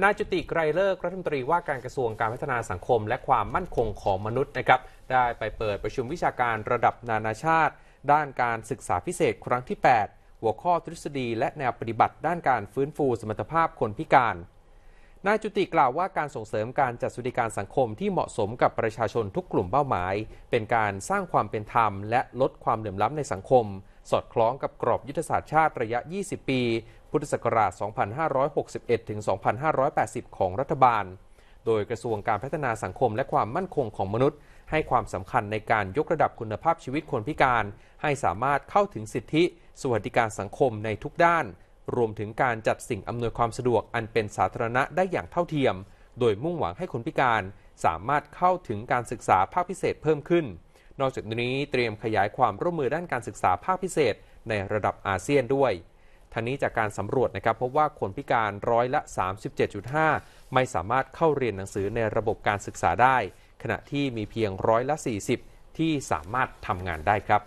นายจุติไกรเลิกรัฐมนตรีว่าการกระทรวงการพัฒนาสังคมและความมั่นคงของมนุษย์นะครับได้ไปเปิดประชุมวิชาการระดับนานาชาติ ด้านการศึกษาพิเศษครั้งที่ 8 หัวข้อทฤษฎี และแนวปฏิบัติด้านการฟื้นฟูสมรรถภาพคนพิการนายจุติกล่าวว่าการส่งเสริมการจัดสวัสดิการสังคมที่เหมาะสมกับประชาชนทุกกลุ่มเป้าหมาย เป็นการสร้างความเป็นธรรมและลดความเหลื่อมล้ำในสังคม สอดคล้องกับกรอบยุทธศาสตร์ชาติระยะ 20 ปี พุทธศักราช 2561ถึง2580 ของรัฐบาล โดยกระทรวงการพัฒนาสังคมและความมั่นคงของมนุษย์ให้ความสำคัญในการยกระดับคุณภาพชีวิตคนพิการให้สามารถเข้าถึงสิทธิสวัสดิการสังคมในทุกด้านรวมถึงการจัดสิ่งอำนวยความสะดวกอันเป็นสาธารณะได้อย่างเท่าเทียม โดยมุ่งหวังให้คนพิการสามารถเข้าถึงการศึกษาภาคพิเศษเพิ่มขึ้น นอกจากนี้เตรียมขยายความร่วมมือด้านการศึกษาภาคพิเศษในระดับอาเซียนด้วยทันนี้จากการสำรวจนะครับ พบว่าคนพิการร้อยละ 37.5 ไม่สามารถเข้าเรียนหนังสือในระบบการศึกษาได้ ขณะที่มีเพียงร้อยละ40 ที่สามารถทำงานได้ครับ